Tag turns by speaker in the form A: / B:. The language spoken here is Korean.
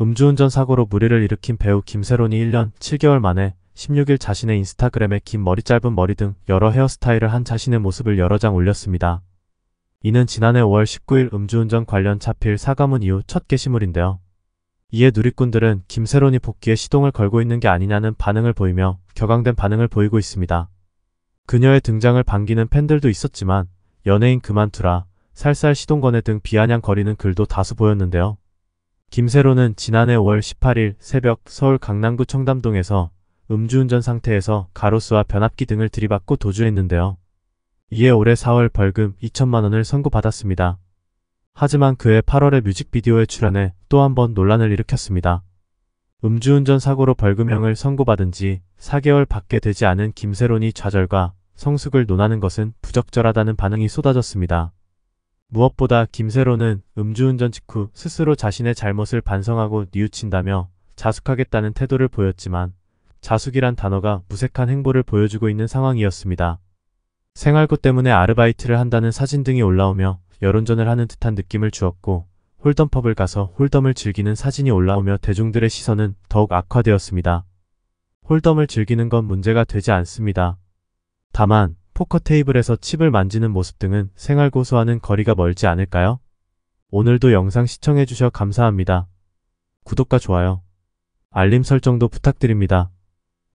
A: 음주운전 사고로 무리를 일으킨 배우 김세론이 1년 7개월 만에 16일 자신의 인스타그램에 긴 머리 짧은 머리 등 여러 헤어스타일을 한 자신의 모습을 여러 장 올렸습니다. 이는 지난해 5월 19일 음주운전 관련 차필 사과문 이후 첫 게시물인데요. 이에 누리꾼들은 김세론이 복귀에 시동을 걸고 있는 게 아니냐는 반응을 보이며 격앙된 반응을 보이고 있습니다. 그녀의 등장을 반기는 팬들도 있었지만 연예인 그만두라, 살살 시동 거네 등 비아냥거리는 글도 다수 보였는데요. 김세로는 지난해 5월 18일 새벽 서울 강남구 청담동에서 음주운전 상태에서 가로수와 변압기 등을 들이받고 도주했는데요. 이에 올해 4월 벌금 2천만원을 선고받았습니다. 하지만 그해 8월에 뮤직비디오에 출연해 또 한 번 논란을 일으켰습니다. 음주운전 사고로 벌금형을 선고받은 지 4개월밖에 되지 않은 김세론이 좌절과 성숙을 논하는 것은 부적절하다는 반응이 쏟아졌습니다. 무엇보다 김세로는 음주운전 직후 스스로 자신의 잘못을 반성하고 뉘우친다며 자숙하겠다는 태도를 보였지만 자숙이란 단어가 무색한 행보를 보여주고 있는 상황이었습니다. 생활고 때문에 아르바이트를 한다는 사진 등이 올라오며 여론전을 하는 듯한 느낌을 주었고 홀덤펍을 가서 홀덤을 즐기는 사진이 올라오며 대중들의 시선은 더욱 악화되었습니다. 홀덤을 즐기는 건 문제가 되지 않습니다. 다만 포커 테이블에서 칩을 만지는 모습 등은 생활 고수와는 거리가 멀지 않을까요? 오늘도 영상 시청해주셔 감사합니다. 구독과 좋아요, 알림 설정도 부탁드립니다.